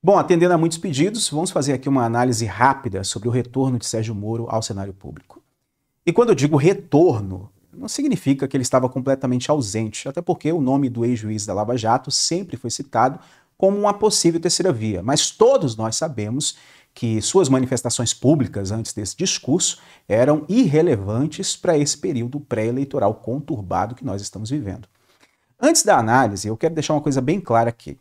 Bom, atendendo a muitos pedidos, vamos fazer aqui uma análise rápida sobre o retorno de Sérgio Moro ao cenário público. E quando eu digo retorno, não significa que ele estava completamente ausente, até porque o nome do ex-juiz da Lava Jato sempre foi citado como uma possível terceira via. Mas todos nós sabemos que suas manifestações públicas antes desse discurso eram irrelevantes para esse período pré-eleitoral conturbado que nós estamos vivendo. Antes da análise, eu quero deixar uma coisa bem clara aqui.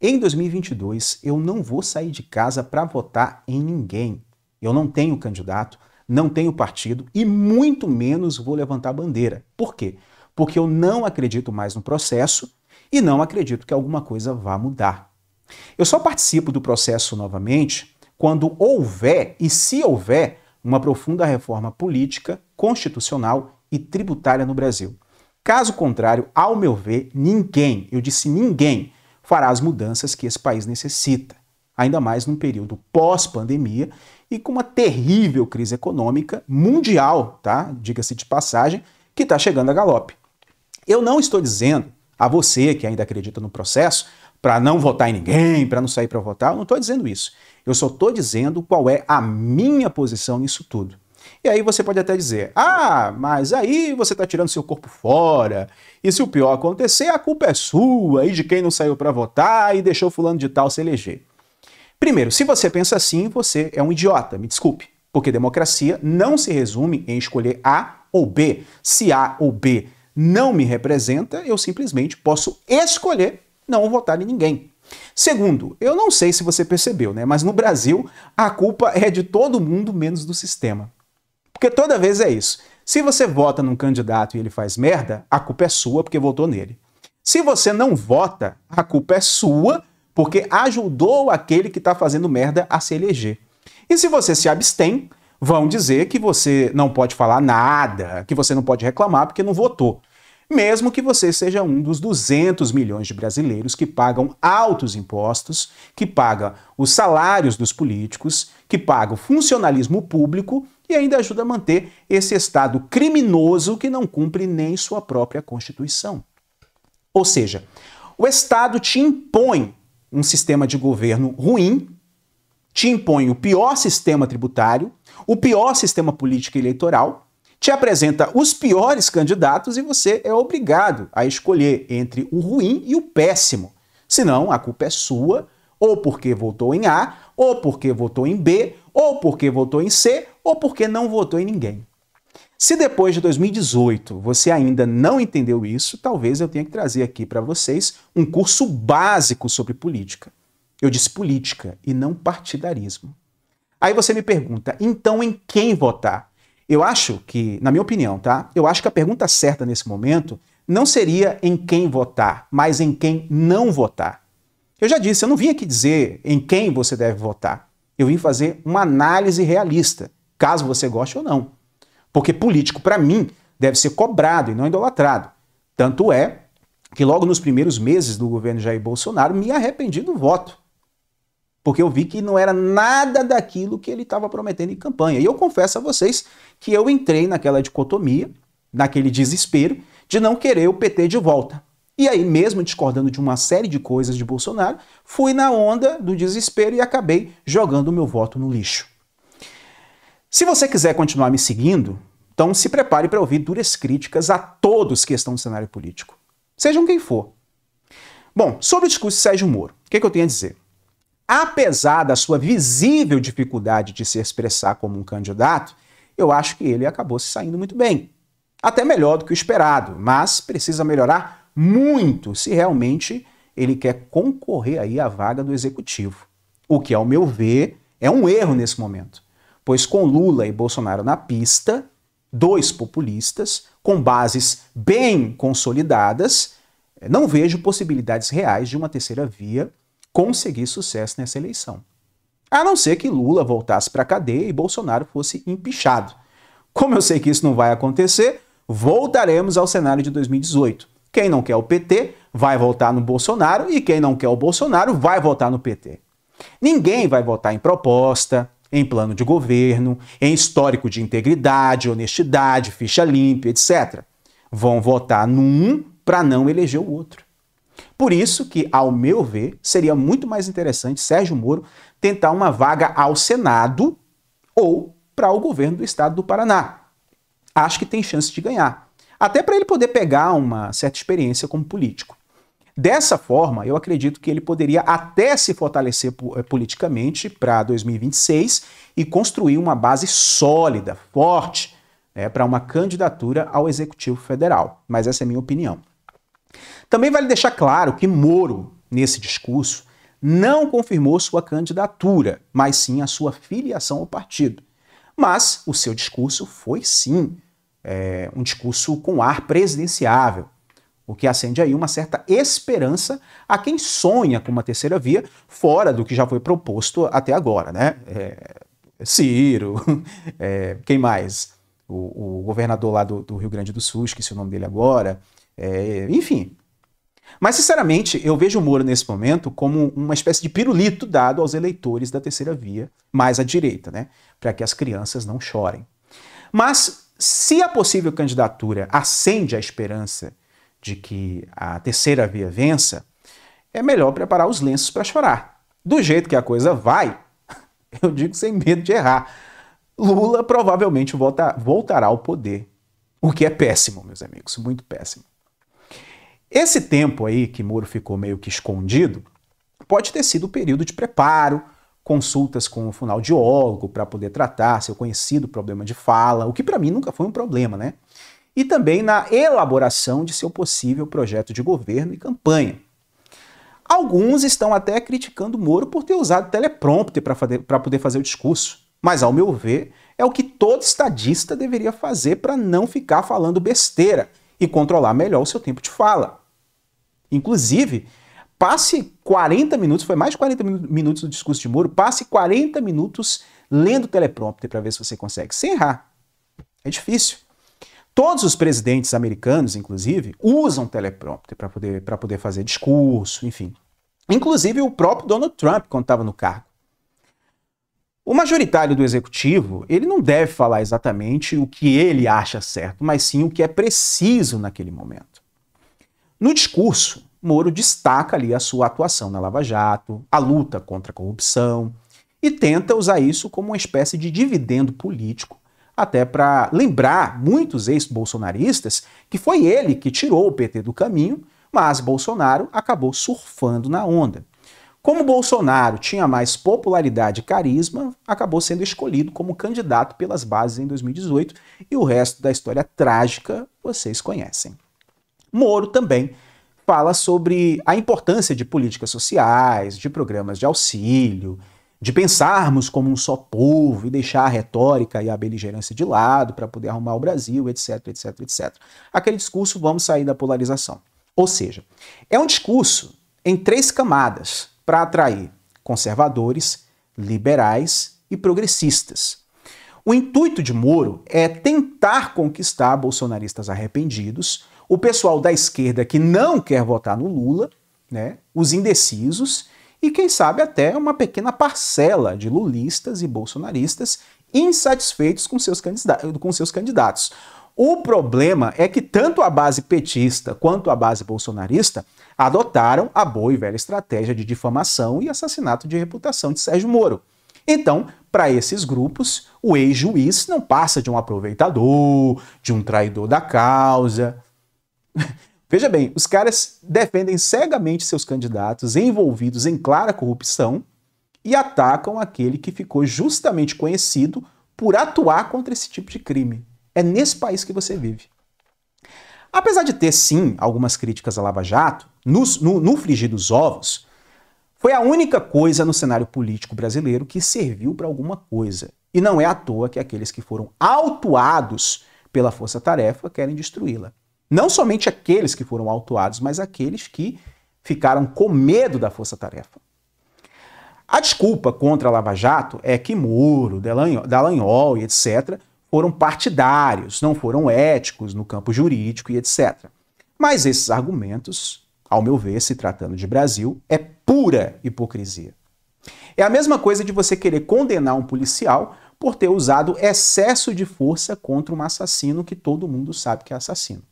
Em 2022, eu não vou sair de casa para votar em ninguém. Eu não tenho candidato, não tenho partido e muito menos vou levantar bandeira. Por quê? Porque eu não acredito mais no processo e não acredito que alguma coisa vá mudar. Eu só participo do processo novamente quando houver e se houver uma profunda reforma política, constitucional e tributária no Brasil. Caso contrário, ao meu ver, ninguém, eu disse ninguém, fará as mudanças que esse país necessita, ainda mais num período pós-pandemia e com uma terrível crise econômica mundial, tá? Diga-se de passagem, que está chegando a galope. Eu não estou dizendo a você que ainda acredita no processo para não votar em ninguém, para não sair para votar, eu não estou dizendo isso. Eu só estou dizendo qual é a minha posição nisso tudo. E aí você pode até dizer: ah, mas aí você está tirando seu corpo fora, e se o pior acontecer, a culpa é sua e de quem não saiu para votar e deixou Fulano de Tal se eleger. Primeiro, se você pensa assim, você é um idiota, me desculpe, porque democracia não se resume em escolher A ou B. Se A ou B não me representa, eu simplesmente posso escolher não votar em ninguém. Segundo, eu não sei se você percebeu, né? Mas no Brasil a culpa é de todo mundo menos do sistema. Porque toda vez é isso. Se você vota num candidato e ele faz merda, a culpa é sua porque votou nele. Se você não vota, a culpa é sua porque ajudou aquele que está fazendo merda a se eleger. E se você se abstém, vão dizer que você não pode falar nada, que você não pode reclamar porque não votou mesmo que você seja um dos 200 milhões de brasileiros que pagam altos impostos, que paga os salários dos políticos, que paga o funcionalismo público e ainda ajuda a manter esse Estado criminoso que não cumpre nem sua própria Constituição. Ou seja, o Estado te impõe um sistema de governo ruim, te impõe o pior sistema tributário, o pior sistema político e eleitoral, te apresenta os piores candidatos e você é obrigado a escolher entre o ruim e o péssimo. Senão, a culpa é sua, ou porque votou em A, ou porque votou em B, ou porque votou em C, ou porque não votou em ninguém. Se depois de 2018 você ainda não entendeu isso, talvez eu tenha que trazer aqui para vocês um curso básico sobre política. Eu disse política e não partidarismo. Aí você me pergunta, então em quem votar? Eu acho que, na minha opinião, tá? Eu acho que a pergunta certa nesse momento não seria em quem votar, mas em quem não votar. Eu já disse, eu não vim aqui dizer em quem você deve votar. Eu vim fazer uma análise realista, caso você goste ou não. Porque político, para mim, deve ser cobrado e não idolatrado. Tanto é que logo nos primeiros meses do governo Jair Bolsonaro me arrependi do voto porque eu vi que não era nada daquilo que ele estava prometendo em campanha. E eu confesso a vocês que eu entrei naquela dicotomia, naquele desespero de não querer o PT de volta. E aí, mesmo discordando de uma série de coisas de Bolsonaro, fui na onda do desespero e acabei jogando o meu voto no lixo. Se você quiser continuar me seguindo, então se prepare para ouvir duras críticas a todos que estão no cenário político, sejam quem for. Bom, sobre o discurso de Sérgio Moro, o que, é que eu tenho a dizer? apesar da sua visível dificuldade de se expressar como um candidato, eu acho que ele acabou se saindo muito bem. Até melhor do que o esperado, mas precisa melhorar muito se realmente ele quer concorrer aí à vaga do executivo. O que, ao meu ver, é um erro nesse momento, pois com Lula e Bolsonaro na pista, dois populistas com bases bem consolidadas, eh, não vejo possibilidades reais de uma terceira via conseguir sucesso nessa eleição. A não ser que Lula voltasse para a cadeia e Bolsonaro fosse empichado. Como eu sei que isso não vai acontecer, voltaremos ao cenário de 2018. Quem não quer o PT vai votar no Bolsonaro e quem não quer o Bolsonaro vai votar no PT. Ninguém vai votar em proposta, em plano de governo, em histórico de integridade, honestidade, ficha limpa, etc. Vão votar num para não eleger o outro. Por isso que, ao meu ver, seria muito mais interessante Sérgio Moro tentar uma vaga ao Senado ou para o governo do estado do Paraná. Acho que tem chance de ganhar. Até para ele poder pegar uma certa experiência como político. Dessa forma, eu acredito que ele poderia até se fortalecer eh, politicamente para 2026 e construir uma base sólida, forte, né, para uma candidatura ao Executivo Federal. Mas essa é a minha opinião. Também vale deixar claro que Moro, nesse discurso, não confirmou sua candidatura, mas sim a sua filiação ao partido. Mas o seu discurso foi sim é, um discurso com ar presidenciável, o que acende aí uma certa esperança a quem sonha com uma terceira via fora do que já foi proposto até agora, né? É, Ciro, é, quem mais? O, o, governador lá do, do Rio Grande do Sul, esqueci o nome dele agora, é, enfim. Mas, sinceramente, eu vejo o Moro nesse momento como uma espécie de pirulito dado aos eleitores da terceira via, mais à direita, né? Para que as crianças não chorem. Mas, se a possível candidatura acende a esperança de que a terceira via vença, é melhor preparar os lenços para chorar. Do jeito que a coisa vai, eu digo sem medo de errar, Lula provavelmente volta, voltará ao poder. O que é péssimo, meus amigos, muito péssimo. Esse tempo aí que Moro ficou meio que escondido pode ter sido o período de preparo, consultas com o funaudiólogo para poder tratar seu conhecido problema de fala, o que para mim nunca foi um problema, né? E também na elaboração de seu possível projeto de governo e campanha. Alguns estão até criticando Moro por ter usado teleprompter para poder fazer o discurso. Mas, ao meu ver, é o que todo estadista deveria fazer para não ficar falando besteira e controlar melhor o seu tempo de fala. Inclusive, passe 40 minutos, foi mais de 40 minutos do discurso de Moro, passe 40 minutos lendo o teleprompter para ver se você consegue. Sem errar. É difícil. Todos os presidentes americanos, inclusive, usam teleprompter para poder, poder fazer discurso, enfim. Inclusive o próprio Donald Trump, quando estava no cargo. O majoritário do executivo, ele não deve falar exatamente o que ele acha certo, mas sim o que é preciso naquele momento. No discurso, Moro destaca ali a sua atuação na Lava Jato, a luta contra a corrupção, e tenta usar isso como uma espécie de dividendo político, até para lembrar muitos ex-bolsonaristas que foi ele que tirou o PT do caminho, mas Bolsonaro acabou surfando na onda. Como Bolsonaro tinha mais popularidade e carisma, acabou sendo escolhido como candidato pelas bases em 2018 e o resto da história trágica vocês conhecem. Moro também fala sobre a importância de políticas sociais, de programas de auxílio, de pensarmos como um só povo e deixar a retórica e a beligerância de lado para poder arrumar o Brasil, etc, etc, etc. Aquele discurso, vamos sair da polarização. Ou seja, é um discurso em três camadas para atrair conservadores, liberais e progressistas. O intuito de Moro é tentar conquistar bolsonaristas arrependidos o pessoal da esquerda que não quer votar no Lula, né, os indecisos, e quem sabe até uma pequena parcela de lulistas e bolsonaristas insatisfeitos com seus, com seus candidatos. O problema é que tanto a base petista quanto a base bolsonarista adotaram a boa e velha estratégia de difamação e assassinato de reputação de Sérgio Moro. Então, para esses grupos, o ex-juiz não passa de um aproveitador, de um traidor da causa, Veja bem, os caras defendem cegamente seus candidatos envolvidos em clara corrupção e atacam aquele que ficou justamente conhecido por atuar contra esse tipo de crime. É nesse país que você vive. Apesar de ter, sim, algumas críticas à Lava Jato, no, no, no frigir dos ovos, foi a única coisa no cenário político brasileiro que serviu para alguma coisa. E não é à toa que aqueles que foram autuados pela Força Tarefa querem destruí-la. Não somente aqueles que foram autuados, mas aqueles que ficaram com medo da força-tarefa. A desculpa contra a Lava Jato é que Moro, Dallagnol e etc. foram partidários, não foram éticos no campo jurídico e etc. Mas esses argumentos, ao meu ver, se tratando de Brasil, é pura hipocrisia. É a mesma coisa de você querer condenar um policial por ter usado excesso de força contra um assassino que todo mundo sabe que é assassino.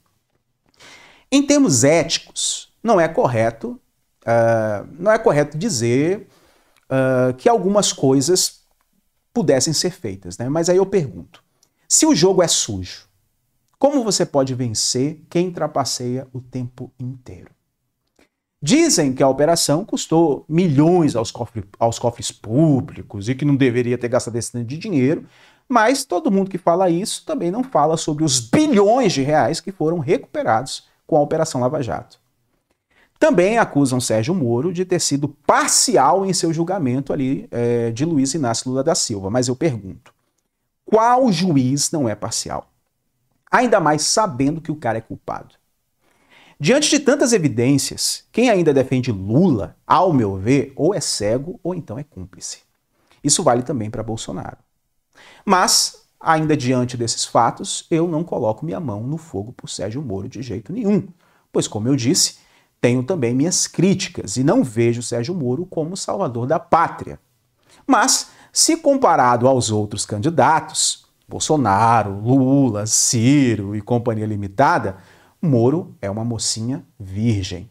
Em termos éticos, não é correto, uh, não é correto dizer uh, que algumas coisas pudessem ser feitas, né? Mas aí eu pergunto: se o jogo é sujo, como você pode vencer quem trapaceia o tempo inteiro? Dizem que a operação custou milhões aos, cofre, aos cofres públicos e que não deveria ter gastado esse tanto de dinheiro, mas todo mundo que fala isso também não fala sobre os bilhões de reais que foram recuperados com a Operação Lava Jato. Também acusam Sérgio Moro de ter sido parcial em seu julgamento ali é, de Luiz Inácio Lula da Silva. Mas eu pergunto, qual juiz não é parcial? Ainda mais sabendo que o cara é culpado. Diante de tantas evidências, quem ainda defende Lula, ao meu ver, ou é cego ou então é cúmplice. Isso vale também para Bolsonaro. Mas Ainda diante desses fatos, eu não coloco minha mão no fogo por Sérgio Moro de jeito nenhum, pois, como eu disse, tenho também minhas críticas e não vejo Sérgio Moro como salvador da pátria. Mas, se comparado aos outros candidatos, Bolsonaro, Lula, Ciro e companhia limitada, Moro é uma mocinha virgem.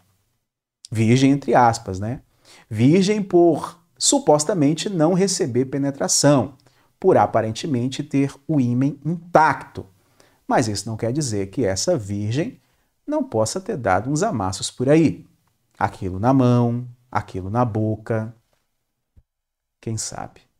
Virgem entre aspas, né? Virgem por supostamente não receber penetração por aparentemente ter o ímen intacto. Mas isso não quer dizer que essa virgem não possa ter dado uns amassos por aí. Aquilo na mão, aquilo na boca. Quem sabe?